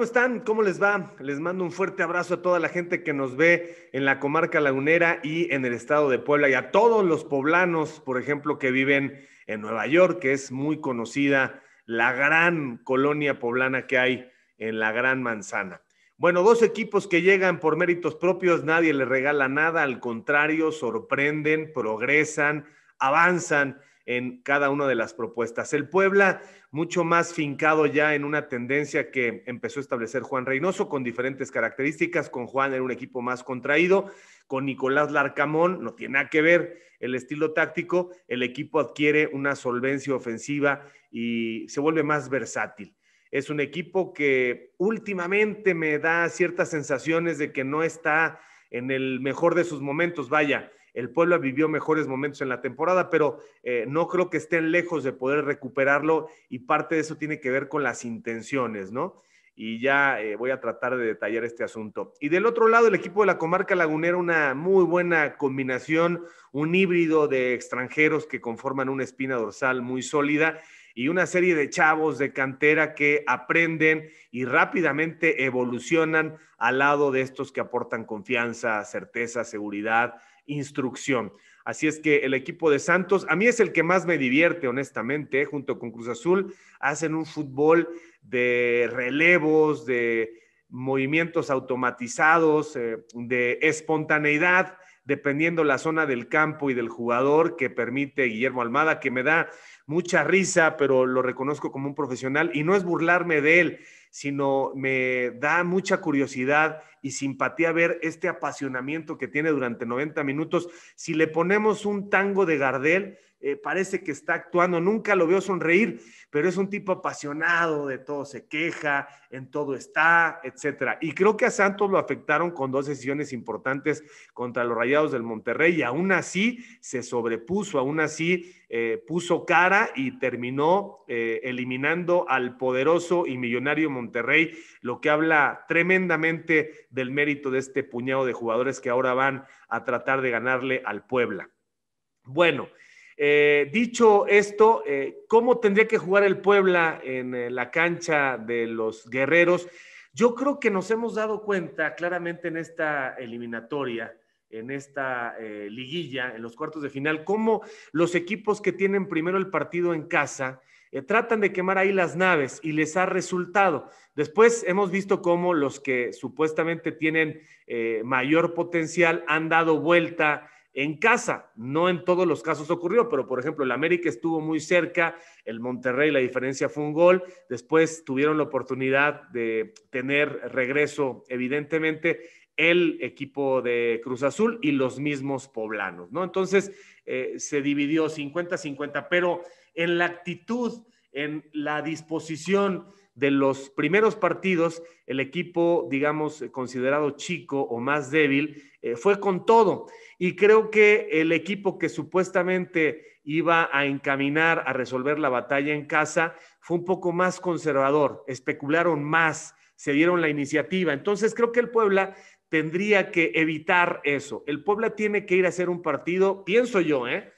¿Cómo están? ¿Cómo les va? Les mando un fuerte abrazo a toda la gente que nos ve en la comarca lagunera y en el estado de Puebla y a todos los poblanos, por ejemplo, que viven en Nueva York, que es muy conocida la gran colonia poblana que hay en la Gran Manzana. Bueno, dos equipos que llegan por méritos propios, nadie les regala nada, al contrario, sorprenden, progresan, avanzan en cada una de las propuestas. El Puebla, mucho más fincado ya en una tendencia que empezó a establecer Juan Reynoso, con diferentes características, con Juan era un equipo más contraído, con Nicolás Larcamón, no tiene nada que ver el estilo táctico, el equipo adquiere una solvencia ofensiva y se vuelve más versátil. Es un equipo que últimamente me da ciertas sensaciones de que no está en el mejor de sus momentos, vaya, el pueblo vivió mejores momentos en la temporada, pero eh, no creo que estén lejos de poder recuperarlo y parte de eso tiene que ver con las intenciones, ¿no? Y ya eh, voy a tratar de detallar este asunto. Y del otro lado, el equipo de la comarca lagunera, una muy buena combinación, un híbrido de extranjeros que conforman una espina dorsal muy sólida y una serie de chavos de cantera que aprenden y rápidamente evolucionan al lado de estos que aportan confianza, certeza, seguridad, instrucción. Así es que el equipo de Santos, a mí es el que más me divierte, honestamente, junto con Cruz Azul, hacen un fútbol de relevos, de movimientos automatizados, eh, de espontaneidad, dependiendo la zona del campo y del jugador que permite Guillermo Almada, que me da mucha risa, pero lo reconozco como un profesional y no es burlarme de él, sino me da mucha curiosidad y simpatía ver este apasionamiento que tiene durante 90 minutos. Si le ponemos un tango de Gardel, eh, parece que está actuando, nunca lo veo sonreír, pero es un tipo apasionado, de todo se queja, en todo está, etcétera. Y creo que a Santos lo afectaron con dos decisiones importantes contra los Rayados del Monterrey y aún así se sobrepuso, aún así eh, puso cara y terminó eh, eliminando al poderoso y millonario Monterrey, lo que habla tremendamente del mérito de este puñado de jugadores que ahora van a tratar de ganarle al Puebla. Bueno, eh, dicho esto, eh, ¿cómo tendría que jugar el Puebla en eh, la cancha de los guerreros? Yo creo que nos hemos dado cuenta claramente en esta eliminatoria, en esta liguilla, en los cuartos de final, cómo los equipos que tienen primero el partido en casa tratan de quemar ahí las naves y les ha resultado. Después hemos visto cómo los que supuestamente tienen mayor potencial han dado vuelta en casa. No en todos los casos ocurrió, pero por ejemplo, el América estuvo muy cerca, el Monterrey, la diferencia fue un gol. Después tuvieron la oportunidad de tener regreso, evidentemente, el equipo de Cruz Azul y los mismos poblanos, ¿no? Entonces eh, se dividió 50-50, pero en la actitud, en la disposición, de los primeros partidos, el equipo, digamos, considerado chico o más débil, eh, fue con todo. Y creo que el equipo que supuestamente iba a encaminar a resolver la batalla en casa fue un poco más conservador, especularon más, se dieron la iniciativa. Entonces creo que el Puebla tendría que evitar eso. El Puebla tiene que ir a hacer un partido, pienso yo, ¿eh?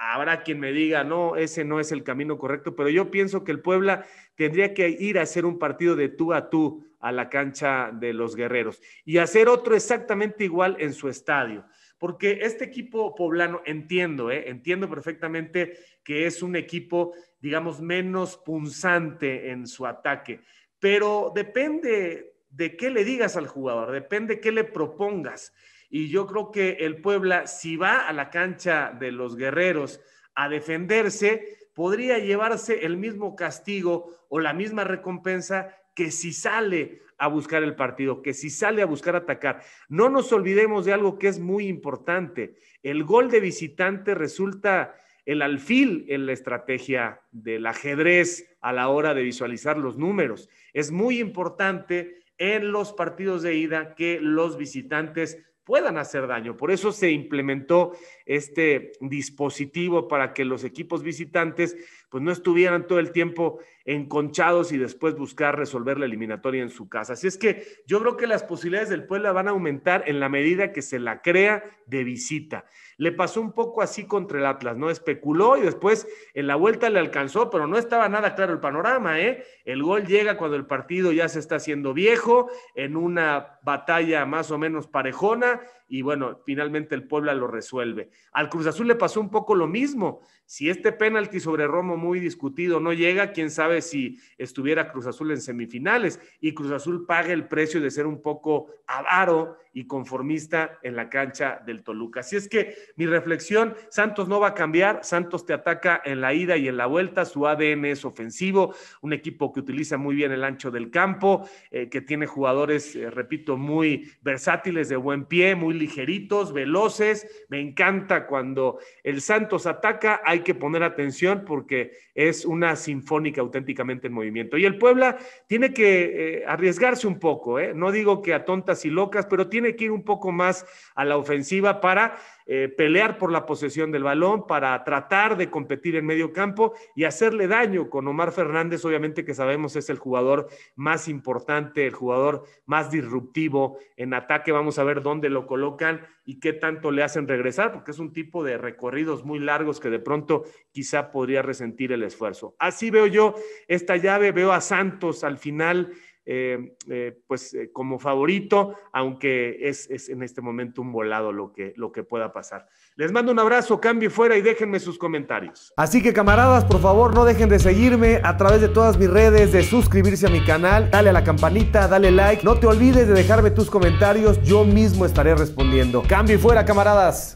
Habrá quien me diga, no, ese no es el camino correcto, pero yo pienso que el Puebla tendría que ir a hacer un partido de tú a tú a la cancha de los guerreros y hacer otro exactamente igual en su estadio. Porque este equipo poblano, entiendo, ¿eh? entiendo perfectamente que es un equipo, digamos, menos punzante en su ataque, pero depende de qué le digas al jugador, depende qué le propongas. Y yo creo que el Puebla, si va a la cancha de los guerreros a defenderse, podría llevarse el mismo castigo o la misma recompensa que si sale a buscar el partido, que si sale a buscar atacar. No nos olvidemos de algo que es muy importante. El gol de visitante resulta el alfil en la estrategia del ajedrez a la hora de visualizar los números. Es muy importante en los partidos de ida que los visitantes puedan hacer daño. Por eso se implementó este dispositivo para que los equipos visitantes pues no estuvieran todo el tiempo enconchados y después buscar resolver la eliminatoria en su casa. Así es que yo creo que las posibilidades del Puebla van a aumentar en la medida que se la crea de visita. Le pasó un poco así contra el Atlas, ¿no? Especuló y después en la vuelta le alcanzó, pero no estaba nada claro el panorama, ¿eh? El gol llega cuando el partido ya se está haciendo viejo, en una batalla más o menos parejona, y bueno, finalmente el Puebla lo resuelve. Al Cruz Azul le pasó un poco lo mismo. Si este penalti sobre Romo muy discutido, no llega, quién sabe si estuviera Cruz Azul en semifinales y Cruz Azul paga el precio de ser un poco avaro y conformista en la cancha del Toluca. Así es que mi reflexión, Santos no va a cambiar, Santos te ataca en la ida y en la vuelta, su ADN es ofensivo, un equipo que utiliza muy bien el ancho del campo, eh, que tiene jugadores, eh, repito, muy versátiles, de buen pie, muy ligeritos, veloces. Me encanta cuando el Santos ataca, hay que poner atención porque es una sinfónica auténticamente en movimiento. Y el Puebla tiene que eh, arriesgarse un poco, no digo que a tontas y locas, pero tiene tiene que ir un poco más a la ofensiva para eh, pelear por la posesión del balón, para tratar de competir en medio campo y hacerle daño con Omar Fernández, obviamente que sabemos es el jugador más importante, el jugador más disruptivo en ataque. Vamos a ver dónde lo colocan y qué tanto le hacen regresar, porque es un tipo de recorridos muy largos que de pronto quizá podría resentir el esfuerzo. Así veo yo esta llave, veo a Santos al final eh, eh, pues eh, como favorito, aunque es, es, en este momento un volado lo que, lo que pueda pasar. Les mando un abrazo, cambio fuera y déjenme sus comentarios. Así que camaradas, por favor, no dejen de seguirme a través de todas mis redes, de suscribirse a mi canal, dale a la campanita, dale like, no te olvides de dejarme tus comentarios, yo mismo estaré respondiendo. Cambio y fuera, camaradas.